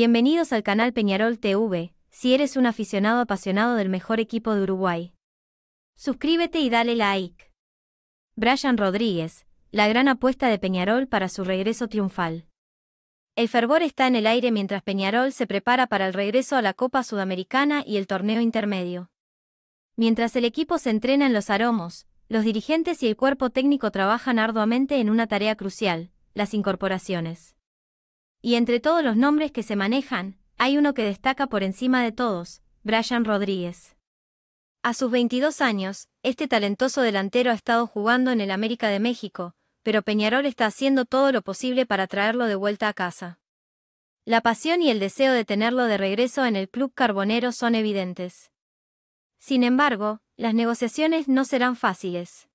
Bienvenidos al canal Peñarol TV, si eres un aficionado apasionado del mejor equipo de Uruguay. Suscríbete y dale like. Brian Rodríguez, la gran apuesta de Peñarol para su regreso triunfal. El fervor está en el aire mientras Peñarol se prepara para el regreso a la Copa Sudamericana y el torneo intermedio. Mientras el equipo se entrena en los aromos, los dirigentes y el cuerpo técnico trabajan arduamente en una tarea crucial, las incorporaciones. Y entre todos los nombres que se manejan, hay uno que destaca por encima de todos, Brian Rodríguez. A sus 22 años, este talentoso delantero ha estado jugando en el América de México, pero Peñarol está haciendo todo lo posible para traerlo de vuelta a casa. La pasión y el deseo de tenerlo de regreso en el club carbonero son evidentes. Sin embargo, las negociaciones no serán fáciles.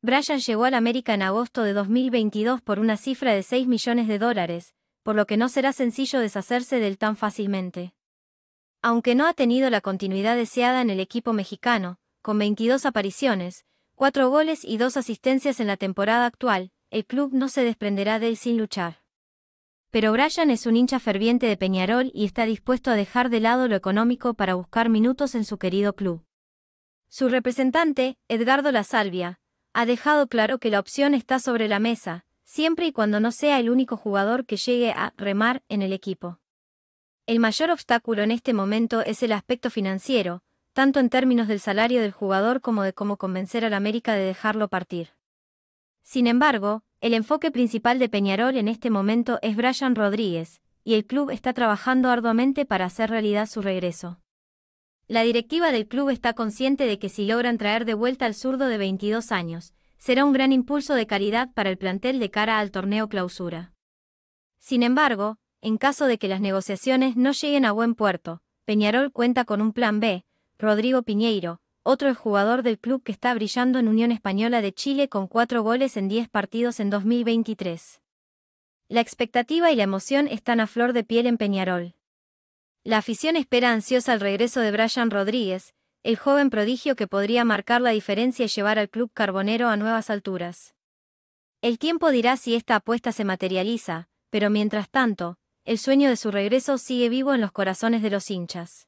Brian llegó al América en agosto de 2022 por una cifra de 6 millones de dólares, por lo que no será sencillo deshacerse de él tan fácilmente. Aunque no ha tenido la continuidad deseada en el equipo mexicano, con 22 apariciones, 4 goles y 2 asistencias en la temporada actual, el club no se desprenderá de él sin luchar. Pero Bryan es un hincha ferviente de Peñarol y está dispuesto a dejar de lado lo económico para buscar minutos en su querido club. Su representante, Edgardo La Salvia, ha dejado claro que la opción está sobre la mesa, siempre y cuando no sea el único jugador que llegue a remar en el equipo. El mayor obstáculo en este momento es el aspecto financiero, tanto en términos del salario del jugador como de cómo convencer al América de dejarlo partir. Sin embargo, el enfoque principal de Peñarol en este momento es Brian Rodríguez, y el club está trabajando arduamente para hacer realidad su regreso. La directiva del club está consciente de que si logran traer de vuelta al zurdo de 22 años, será un gran impulso de calidad para el plantel de cara al torneo clausura. Sin embargo, en caso de que las negociaciones no lleguen a buen puerto, Peñarol cuenta con un plan B, Rodrigo Piñeiro, otro jugador del club que está brillando en Unión Española de Chile con cuatro goles en diez partidos en 2023. La expectativa y la emoción están a flor de piel en Peñarol. La afición espera ansiosa el regreso de Brian Rodríguez, el joven prodigio que podría marcar la diferencia y llevar al club carbonero a nuevas alturas. El tiempo dirá si esta apuesta se materializa, pero mientras tanto, el sueño de su regreso sigue vivo en los corazones de los hinchas.